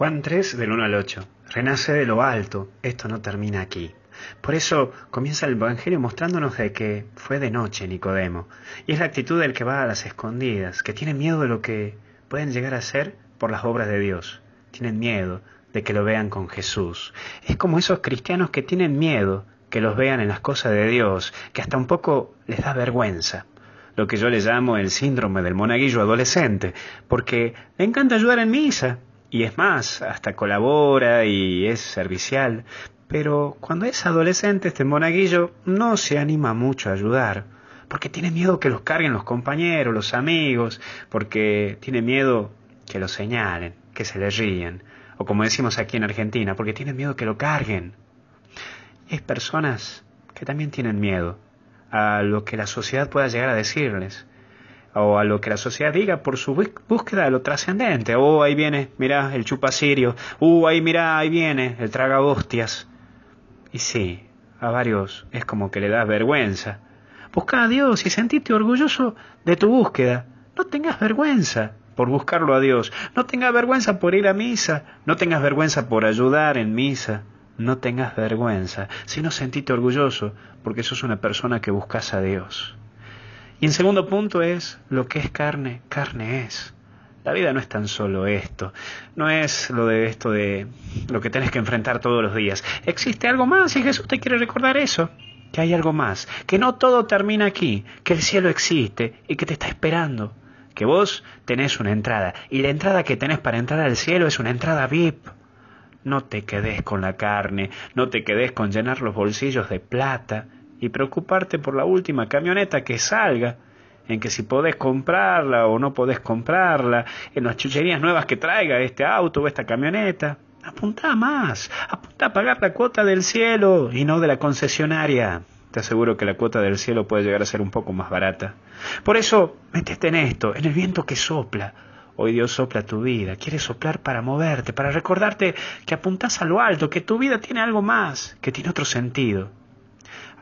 Juan 3 del 1 al 8. Renace de lo alto, esto no termina aquí. Por eso comienza el Evangelio mostrándonos de que fue de noche Nicodemo, y es la actitud del que va a las escondidas, que tiene miedo de lo que pueden llegar a ser por las obras de Dios, tienen miedo de que lo vean con Jesús. Es como esos cristianos que tienen miedo que los vean en las cosas de Dios, que hasta un poco les da vergüenza lo que yo le llamo el síndrome del monaguillo adolescente, porque le encanta ayudar en misa, y es más, hasta colabora y es servicial, pero cuando es adolescente este monaguillo no se anima mucho a ayudar, porque tiene miedo que los carguen los compañeros, los amigos, porque tiene miedo que lo señalen, que se le ríen, o como decimos aquí en Argentina, porque tiene miedo que lo carguen. Es personas que también tienen miedo a lo que la sociedad pueda llegar a decirles, o a lo que la sociedad diga por su búsqueda de lo trascendente. Oh, ahí viene, mira, el chupa sirio. Uh, ahí mira, ahí viene, el traga hostias. Y sí, a varios es como que le das vergüenza. Busca a Dios y sentite orgulloso de tu búsqueda. No tengas vergüenza por buscarlo a Dios. No tengas vergüenza por ir a misa. No tengas vergüenza por ayudar en misa. No tengas vergüenza, sino sentite orgulloso porque sos una persona que buscas a Dios. Y el segundo punto es, lo que es carne, carne es. La vida no es tan solo esto, no es lo de esto de lo que tenés que enfrentar todos los días. Existe algo más y Jesús te quiere recordar eso, que hay algo más, que no todo termina aquí, que el cielo existe y que te está esperando, que vos tenés una entrada y la entrada que tenés para entrar al cielo es una entrada VIP. No te quedes con la carne, no te quedes con llenar los bolsillos de plata, y preocuparte por la última camioneta que salga, en que si podés comprarla o no podés comprarla, en las chucherías nuevas que traiga este auto o esta camioneta. Apunta más, apunta a pagar la cuota del cielo y no de la concesionaria. Te aseguro que la cuota del cielo puede llegar a ser un poco más barata. Por eso, métete en esto, en el viento que sopla. Hoy Dios sopla tu vida, quiere soplar para moverte, para recordarte que apuntás a lo alto, que tu vida tiene algo más, que tiene otro sentido.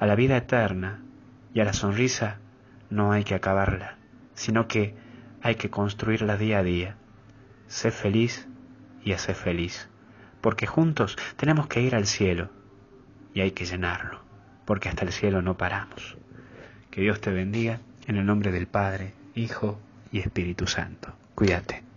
A la vida eterna y a la sonrisa no hay que acabarla, sino que hay que construirla día a día. Sé feliz y hacé feliz, porque juntos tenemos que ir al cielo y hay que llenarlo, porque hasta el cielo no paramos. Que Dios te bendiga en el nombre del Padre, Hijo y Espíritu Santo. Cuídate.